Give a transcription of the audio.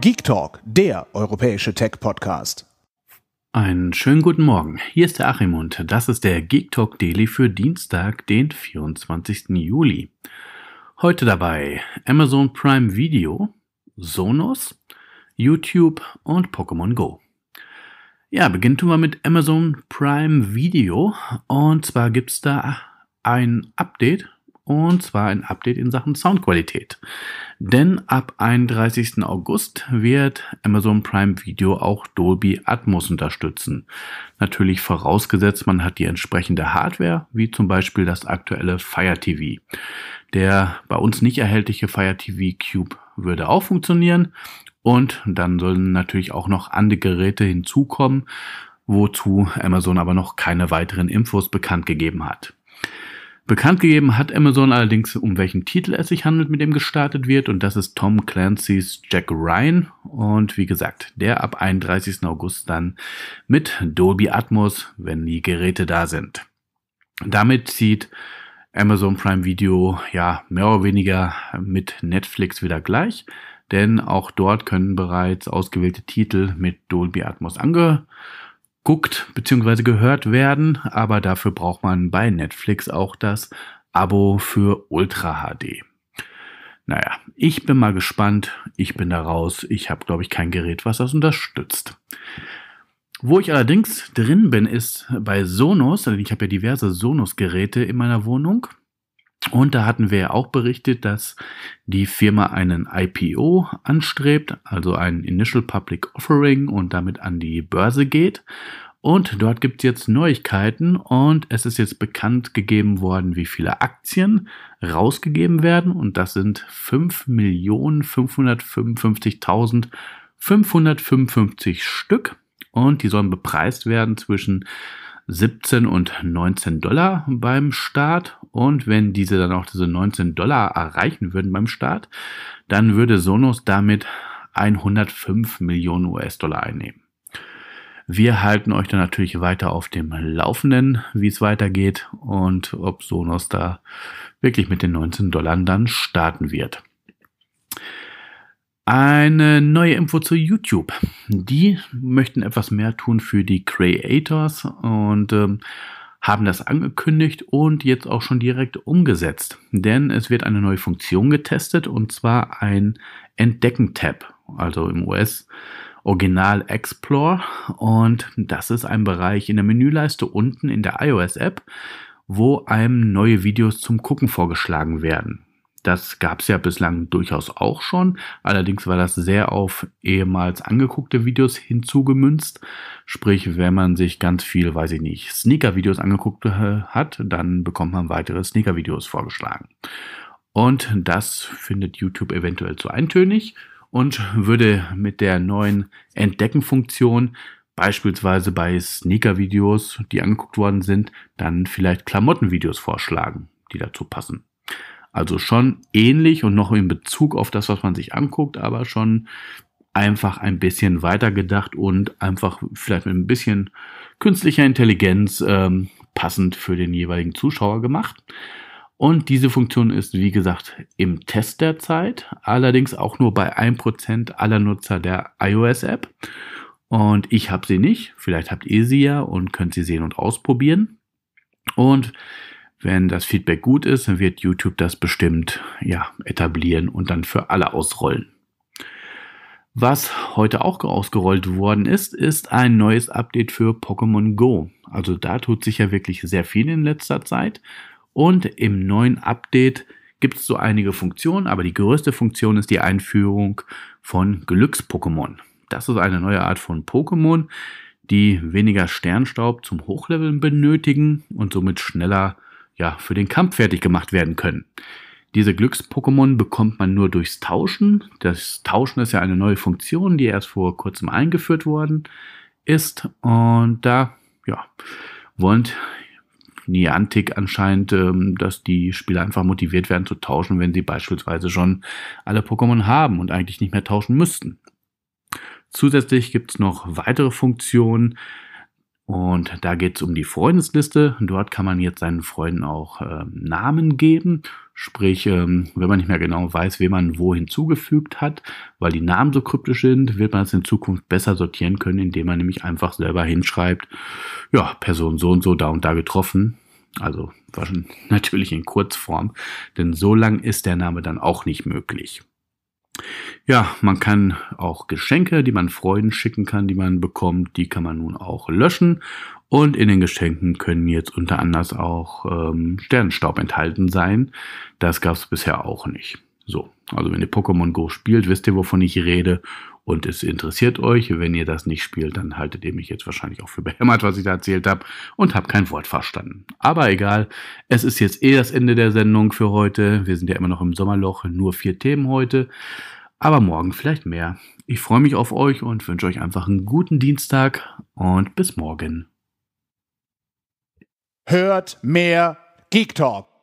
Geek Talk, der europäische Tech-Podcast. Einen schönen guten Morgen. Hier ist der Achim und das ist der Geek Talk Daily für Dienstag, den 24. Juli. Heute dabei Amazon Prime Video, Sonos, YouTube und Pokémon Go. Ja, beginnen tun wir mit Amazon Prime Video und zwar gibt es da ein Update und zwar ein Update in Sachen Soundqualität. Denn ab 31. August wird Amazon Prime Video auch Dolby Atmos unterstützen. Natürlich vorausgesetzt, man hat die entsprechende Hardware, wie zum Beispiel das aktuelle Fire TV. Der bei uns nicht erhältliche Fire TV Cube würde auch funktionieren. Und dann sollen natürlich auch noch andere Geräte hinzukommen, wozu Amazon aber noch keine weiteren Infos bekannt gegeben hat. Bekannt gegeben hat Amazon allerdings, um welchen Titel es sich handelt, mit dem gestartet wird. Und das ist Tom Clancy's Jack Ryan. Und wie gesagt, der ab 31. August dann mit Dolby Atmos, wenn die Geräte da sind. Damit zieht Amazon Prime Video ja mehr oder weniger mit Netflix wieder gleich. Denn auch dort können bereits ausgewählte Titel mit Dolby Atmos angehört geguckt bzw. gehört werden, aber dafür braucht man bei Netflix auch das Abo für Ultra HD. Naja, ich bin mal gespannt. Ich bin da raus. Ich habe, glaube ich, kein Gerät, was das unterstützt. Wo ich allerdings drin bin, ist bei Sonos. Ich habe ja diverse Sonos-Geräte in meiner Wohnung. Und da hatten wir ja auch berichtet, dass die Firma einen IPO anstrebt, also ein Initial Public Offering und damit an die Börse geht. Und dort gibt es jetzt Neuigkeiten und es ist jetzt bekannt gegeben worden, wie viele Aktien rausgegeben werden. Und das sind 5.555.555 Stück. Und die sollen bepreist werden zwischen 17 und 19 Dollar beim Start. Und wenn diese dann auch diese 19 Dollar erreichen würden beim Start, dann würde Sonos damit 105 Millionen US-Dollar einnehmen. Wir halten euch dann natürlich weiter auf dem Laufenden, wie es weitergeht und ob Sonos da wirklich mit den 19 Dollar dann starten wird. Eine neue Info zu YouTube. Die möchten etwas mehr tun für die Creators und ähm, haben das angekündigt und jetzt auch schon direkt umgesetzt. Denn es wird eine neue Funktion getestet und zwar ein Entdecken-Tab, also im US. Original Explore und das ist ein Bereich in der Menüleiste unten in der iOS-App, wo einem neue Videos zum Gucken vorgeschlagen werden. Das gab es ja bislang durchaus auch schon. Allerdings war das sehr auf ehemals angeguckte Videos hinzugemünzt. Sprich, wenn man sich ganz viel, weiß ich nicht, Sneaker-Videos angeguckt äh, hat, dann bekommt man weitere Sneaker-Videos vorgeschlagen. Und das findet YouTube eventuell zu eintönig und würde mit der neuen Entdecken-Funktion beispielsweise bei Sneaker-Videos, die angeguckt worden sind, dann vielleicht Klamottenvideos vorschlagen, die dazu passen. Also schon ähnlich und noch in Bezug auf das, was man sich anguckt, aber schon einfach ein bisschen weitergedacht und einfach vielleicht mit ein bisschen künstlicher Intelligenz ähm, passend für den jeweiligen Zuschauer gemacht. Und diese Funktion ist, wie gesagt, im Test der Zeit, allerdings auch nur bei 1% aller Nutzer der iOS-App. Und ich habe sie nicht, vielleicht habt ihr sie ja und könnt sie sehen und ausprobieren. Und wenn das Feedback gut ist, dann wird YouTube das bestimmt ja, etablieren und dann für alle ausrollen. Was heute auch ausgerollt worden ist, ist ein neues Update für Pokémon Go. Also da tut sich ja wirklich sehr viel in letzter Zeit. Und im neuen Update gibt es so einige Funktionen, aber die größte Funktion ist die Einführung von Glücks-Pokémon. Das ist eine neue Art von Pokémon, die weniger Sternstaub zum Hochleveln benötigen und somit schneller ja, für den Kampf fertig gemacht werden können. Diese Glücks-Pokémon bekommt man nur durchs Tauschen. Das Tauschen ist ja eine neue Funktion, die erst vor kurzem eingeführt worden ist. Und da, ja, wollen Niantic anscheinend, ähm, dass die Spieler einfach motiviert werden zu tauschen, wenn sie beispielsweise schon alle Pokémon haben und eigentlich nicht mehr tauschen müssten. Zusätzlich gibt's noch weitere Funktionen, und da geht es um die Freundesliste. Dort kann man jetzt seinen Freunden auch äh, Namen geben. Sprich, ähm, wenn man nicht mehr genau weiß, wen man wo hinzugefügt hat, weil die Namen so kryptisch sind, wird man es in Zukunft besser sortieren können, indem man nämlich einfach selber hinschreibt, ja, Person so und so da und da getroffen. Also natürlich in Kurzform, denn so lang ist der Name dann auch nicht möglich. Ja, man kann auch Geschenke, die man Freunden schicken kann, die man bekommt, die kann man nun auch löschen. Und in den Geschenken können jetzt unter anderem auch ähm, Sternenstaub enthalten sein. Das gab es bisher auch nicht. So, also wenn ihr Pokémon Go spielt, wisst ihr, wovon ich rede und es interessiert euch. Wenn ihr das nicht spielt, dann haltet ihr mich jetzt wahrscheinlich auch für behämmert, was ich da erzählt habe und habe kein Wort verstanden. Aber egal, es ist jetzt eh das Ende der Sendung für heute. Wir sind ja immer noch im Sommerloch, nur vier Themen heute, aber morgen vielleicht mehr. Ich freue mich auf euch und wünsche euch einfach einen guten Dienstag und bis morgen. Hört mehr Geek Talk.